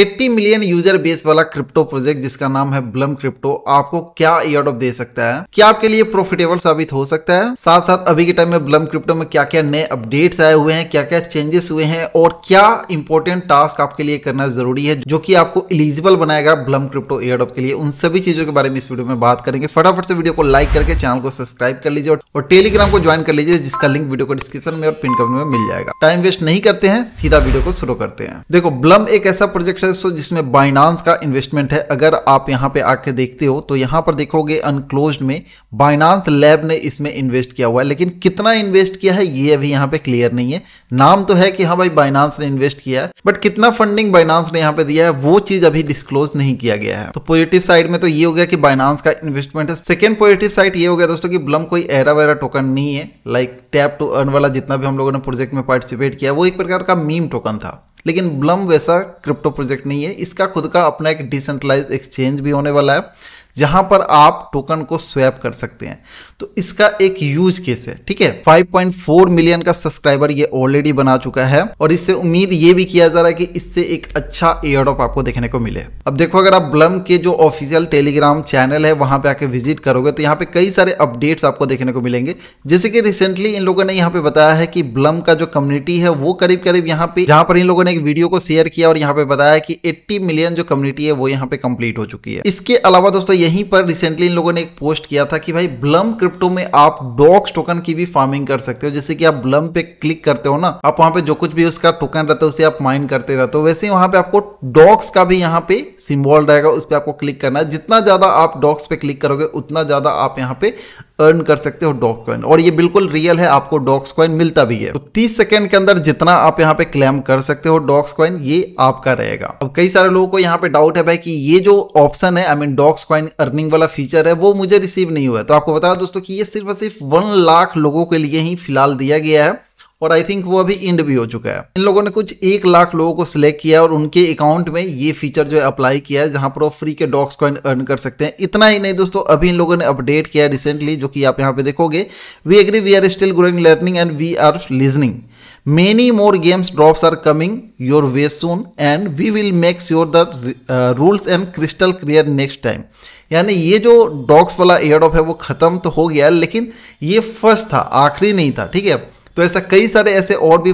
80 million user base वाला crypto project जिसका नाम है ब्लम क्रिप्टो आपको क्या ईयरडॉप दे सकता है क्या आपके लिए प्रॉफिटेबल साबित हो सकता है साथ साथ अभी के टाइम में ब्लम क्रिप्टो में क्या क्या नए अपडेट्स आए हुए हैं क्या क्या चेंजेस हुए हैं और क्या इंपॉर्टेंट टास्क आपके लिए करना जरूरी है जो की आपको इलिजिबल बनाएगा ब्लम क्रिप्टो ईयरडॉप के लिए उन सभी चीजों के बारे में इस वीडियो में बात करेंगे फटाफट से वीडियो को लाइक करके चैनल को सब्सक्राइब कर लीजिए और टेलीग्राम को ज्वाइन कर लीजिए जिसका लिंक वीडियो को डिस्क्रिप्शन में और पिन कमेंट में मिल जाएगा टाइम वेस्ट नहीं करते हैं सीधा वीडियो को शुरू करते हैं देखो ब्लम एक ऐसा प्रोजेक्ट है सो जिसमें बाइनांस का इन्वेस्टमेंट है अगर आप यहाँ पे आके देखते हो तो यहाँ पर देखोगे अनक्लोज में बाइनांस लैब ने इसमें इन्वेस्ट किया हुआ है लेकिन कितना इन्वेस्ट किया है ये अभी यहाँ पे क्लियर नहीं है नाम तो है कि हाँ भाई बाइनांस ने इन्वेस्ट किया है बट कितना फंडिंग बाइनांस ने यहाँ पे दिया है वो चीज अभी डिस्क्लोज नहीं किया गया है तो पॉजिटिव साइड में तो ये हो गया कि बाइनांस का इन्वेस्टमेंट है सेकेंड पॉजिटिव साइड ये हो गया दोस्तों की ब्लम कोई एरा वेरा टोकन नहीं है लाइक टैप टू अर्न वाला जितना भी हम लोगों ने प्रोजेक्ट में पार्टिसिपेट किया वो एक प्रकार का मीम टोकन था लेकिन ब्लम वैसा क्रिप्टो प्रोजेक्ट नहीं है इसका खुद का अपना एक डिसेंट्रलाइज एक्सचेंज भी होने वाला है जहां पर आप टोकन को स्वैप कर सकते हैं तो इसका एक यूज केस है ठीक है 5.4 मिलियन का सब्सक्राइबर ये ऑलरेडी बना चुका है और इससे उम्मीद ये भी किया जा रहा है कि इससे एक अच्छा एयरडॉप आपको देखने को मिले अब देखो अगर आप ब्लम के जो ऑफिशियल टेलीग्राम चैनल है वहां पर आके विजिट करोगे तो यहाँ पे कई सारे अपडेट्स आपको देखने को मिलेंगे जैसे कि रिसेंटली इन लोगों ने यहाँ पे बताया है कि ब्लम का जो कम्युनिटी है वो करीब करीब यहाँ पे जहां पर इन लोगों ने एक वीडियो को शेयर किया और यहाँ पे बताया कि एट्टी मिलियन जो कम्युनिटी है वो यहाँ पे कंप्लीट हो चुकी है इसके अलावा दोस्तों यहीं पर रिसेंटली इन लोगों ने एक पोस्ट किया था कि भाई ब्लम क्रिप्टो में आप डॉक्स टोकन की भी फार्मिंग कर सकते हो जैसे कि आप ब्लम पे क्लिक करते हो ना आप वहां पे जो कुछ भी उसका टोकन रहता है उसे आप माइन करते रहते हो वैसे वहां पे आपको डॉक्स का भी यहाँ पे सिम्बॉल रहेगा उस पर आपको क्लिक करना है जितना ज्यादा आप डॉक्स पे क्लिक करोगे उतना ज्यादा आप यहाँ पे अर्न कर सकते हो डॉक कॉइन और ये बिल्कुल रियल है आपको डॉक्स कॉइन मिलता भी है तो 30 सेकंड के अंदर जितना आप यहाँ पे क्लेम कर सकते हो डॉक्स कॉइन ये आपका रहेगा अब कई सारे लोगों को यहाँ पे डाउट है भाई कि ये जो ऑप्शन है I mean Dogs coin earning वाला फीचर है वो मुझे रिसीव नहीं हुआ तो आपको बता दोस्तों की ये सिर्फ और सिर्फ वन लाख लोगों के लिए ही फिलहाल दिया गया है और आई थिंक वो अभी इंड भी हो चुका है इन लोगों ने कुछ एक लाख लोगों को सिलेक्ट किया और उनके अकाउंट में ये फीचर जो है अप्लाई किया है जहां पर वो फ्री के डॉक्स कॉइन अर्न कर सकते हैं इतना ही नहीं दोस्तों अभी इन लोगों ने अपडेट किया रिसेंटली जो कि आप यहाँ पे देखोगे we agree we are still growing learning and we are listening many more games drops are coming your way soon and we will make sure the uh, rules and crystal clear next time यानी ये जो dogs वाला air है वो ख़त्म तो हो गया लेकिन ये फर्स्ट था आखिरी नहीं था ठीक है तो ऐसा कई सारे ऐसे और भी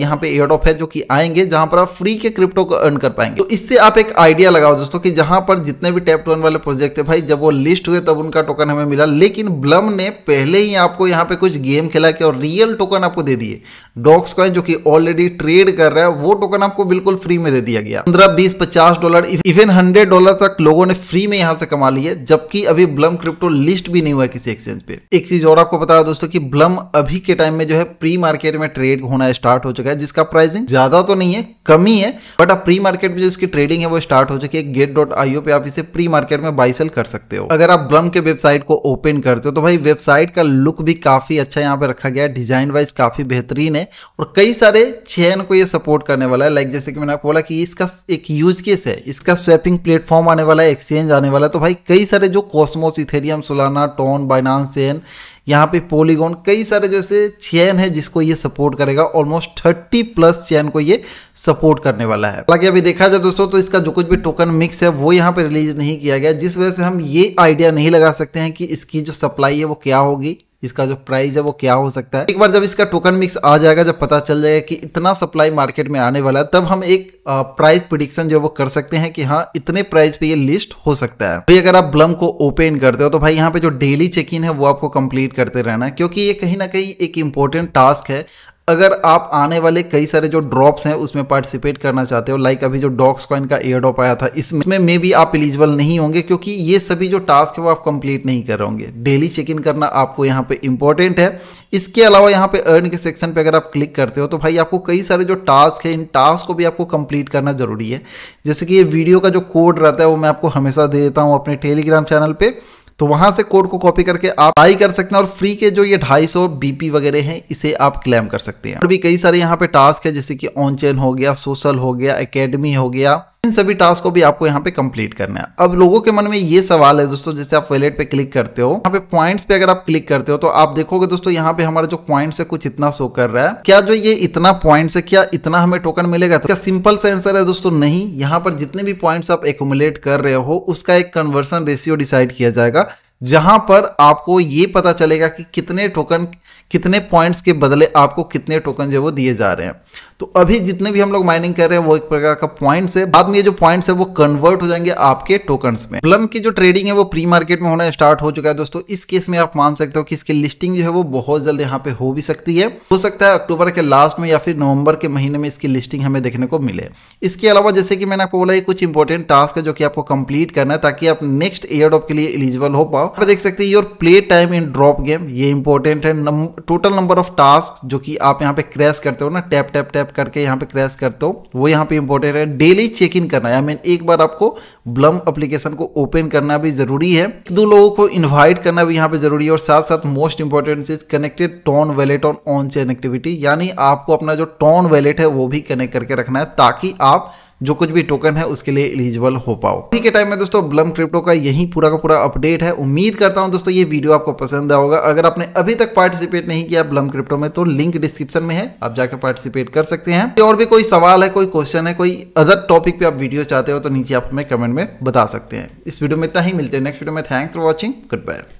यहाँ पे एयर ऑफ है जो कि आएंगे जहां पर आप फ्री के क्रिप्टो को अर्न कर पाएंगे तो इससे आप एक आइडिया लगाओ दोस्तों कि जहां पर जितने भी टैप टोन वाले प्रोजेक्ट थे भाई जब वो लिस्ट हुए तब उनका टोकन हमें मिला लेकिन ब्लम ने पहले ही आपको यहाँ पे कुछ गेम खिला के और रियल टोकन आपको दे दिए डॉक्स कॉइन जो कि ऑलरेडी ट्रेड कर रहा है वो टोकन आपको बिल्कुल फ्री में दे दिया गया पंद्रह बीस पचास डॉलर इवन हंड्रेड डॉलर तक लोगों ने फ्री में यहाँ से कमा लिया जबकि अभी ब्लम क्रिप्टो लिस्ट भी नहीं हुआ किसी एक्सचेंज पे एक चीज और आपको बता रहा दोस्तों की ब्लम अभी के टाइम में जो है प्री मार्केट में ट्रेड होना स्टार्ट हो चुका है जिसका प्राइसिंग ज्यादा तो नहीं है कमी है बट अब प्री मार्केट में जो इसकी ट्रेडिंग है वो स्टार्ट हो चुकी है गेट डॉट आईओ पे आप इसे प्री मार्केट में बाई सेल कर सकते हो अगर आप ब्लम के वेबसाइट को ओपन करते हो तो भाई वेबसाइट का लुक भी काफी अच्छा यहाँ पे रखा गया है डिजाइन वाइज काफी बेहतरीन है और कई सारे चैन को ये सपोर्ट करने वाला है लाइक जैसे कि मैंने आपको बोला कि इसका एक यूज केस है इसका स्वैपिंग प्लेटफॉर्म आने वाला है एक्सचेंज आने वाला है तो भाई कई सारे जो Cosmos Ethereum Solana Ton Binance chain यहाँ पे पॉलीगॉन कई सारे जैसे चैन है जिसको ये सपोर्ट करेगा ऑलमोस्ट थर्टी प्लस चैन को ये सपोर्ट करने वाला है हालांकि अभी देखा जाए दोस्तों तो इसका जो कुछ भी टोकन मिक्स है वो यहाँ पे रिलीज नहीं किया गया जिस वजह से हम ये आइडिया नहीं लगा सकते हैं कि इसकी जो सप्लाई है वो क्या होगी इसका जो प्राइस है वो क्या हो सकता है एक बार जब इसका टोकन मिक्स आ जाएगा जब पता चल जाएगा कि इतना सप्लाई मार्केट में आने वाला है तब हम एक प्राइस प्रिडिक्शन जो वो कर सकते हैं कि हाँ इतने प्राइस पे ये लिस्ट हो सकता है भाई अगर आप ब्लम को ओपन करते हो तो भाई यहाँ पे जो डेली चेक इन है वो आपको कंप्लीट करते रहना है क्योंकि ये कहीं ना कहीं एक इंपॉर्टेंट टास्क है अगर आप आने वाले कई सारे जो ड्रॉप्स हैं उसमें पार्टिसिपेट करना चाहते हो लाइक अभी जो डॉक्स कॉइन का एयर ड्रॉप आया था इसमें मे भी आप एलिजिबल नहीं होंगे क्योंकि ये सभी जो टास्क है वो आप कंप्लीट नहीं कर रहे होंगे डेली चेक इन करना आपको यहाँ पे इंपॉर्टेंट है इसके अलावा यहाँ पे अर्न के सेक्शन पे अगर आप क्लिक करते हो तो भाई आपको कई सारे जो टास्क है इन टास्क को भी आपको कंप्लीट करना जरूरी है जैसे कि ये वीडियो का जो कोड रहता है वो मैं आपको हमेशा दे देता हूँ अपने टेलीग्राम चैनल पर तो वहां से कोड को कॉपी करके आप बाई कर सकते हैं और फ्री के जो ये ढाई सौ बीपी वगैरह हैं इसे आप क्लेम कर सकते हैं और भी कई सारे यहाँ पे टास्क है जैसे कि ऑन चेन हो गया सोशल हो गया एकेडमी हो गया इन सभी टास्क को भी आपको यहाँ पे कंप्लीट करना है अब लोगों के मन में ये सवाल है दोस्तों जैसे आप वॉलेट पे क्लिक करते हो यहाँ पे पॉइंट्स पे अगर आप क्लिक करते हो तो आप देखोगे दोस्तों यहाँ पे हमारा जो पॉइंट्स है कुछ इतना शो कर रहा है क्या जो ये इतना पॉइंट्स है क्या इतना हमें टोकन मिलेगा तो क्या सिंपल सा आंसर है दोस्तों नहीं यहाँ पर जितने भी पॉइंट्स आप एकोमुलेट कर रहे हो उसका एक कन्वर्सन रेशियो डिसाइड किया जाएगा जहां पर आपको ये पता चलेगा कि कितने टोकन कितने पॉइंट्स के बदले आपको कितने टोकन जो वो दिए जा रहे हैं तो अभी जितने भी हम लोग माइनिंग कर रहे हैं वो एक प्रकार का पॉइंट्स है बाद में ये जो पॉइंट्स है वो कन्वर्ट हो जाएंगे आपके टोकन्स में प्लम की जो ट्रेडिंग है वो प्री मार्केट में होना स्टार्ट हो चुका है दोस्तों इस केस में आप मान सकते हो कि इसकी लिस्टिंग जो है वो बहुत जल्द यहाँ पे हो भी सकती है हो सकता है अक्टूबर के लास्ट में या फिर नवंबर के महीने में इसकी लिस्टिंग हमें देखने को मिले इसके अलावा जैसे कि मैंने आपको बोला कुछ इंपॉर्टेंट टास्क है जो कि आपको कंप्लीट करना है ताकि आप नेक्स्ट एयर के लिए एलिजिबल हो पाओ ड्रॉप पर देख सकते हैं your play time in drop game ये इंपॉर्टेंट है टोटल नंबर ऑफ टास्क जो कि आप यहाँ पे क्रैश करते हो ना टैप टैप टैप करके यहाँ पे क्रैश करते हो वो यहाँ पे इंपॉर्टेंट है डेली चेक इन करना आई मीन एक बार आपको ब्लम अप्लीकेशन को ओपन करना भी जरूरी है दो लोगों को इन्वाइट करना भी यहाँ पे जरूरी है और साथ साथ मोस्ट इंपॉर्टेंट चीज connected Ton wallet on on chain activity यानी आपको अपना जो टॉन वैलेट है वो भी कनेक्ट करके रखना है ताकि आप जो कुछ भी टोकन है उसके लिए एलिजिबल हो पाओ ठीक है टाइम में दोस्तों ब्लम क्रिप्टो का यही पूरा का पूरा अपडेट है उम्मीद करता हूँ दोस्तों ये वीडियो आपको पसंद आया होगा अगर आपने अभी तक पार्टिसिपेट नहीं किया ब्लम क्रिप्टो में तो लिंक डिस्क्रिप्शन में है आप जाकर पार्टिसिपेट कर सकते हैं और भी कोई सवाल है कोई क्वेश्चन है कोई अदर टॉपिक पे आप वीडियो चाहते हो तो नीचे आप हमें कमेंट में बता सकते हैं इस वीडियो में इतना ही मिलते हैं नेक्स्ट वीडियो में thanks for watching good bye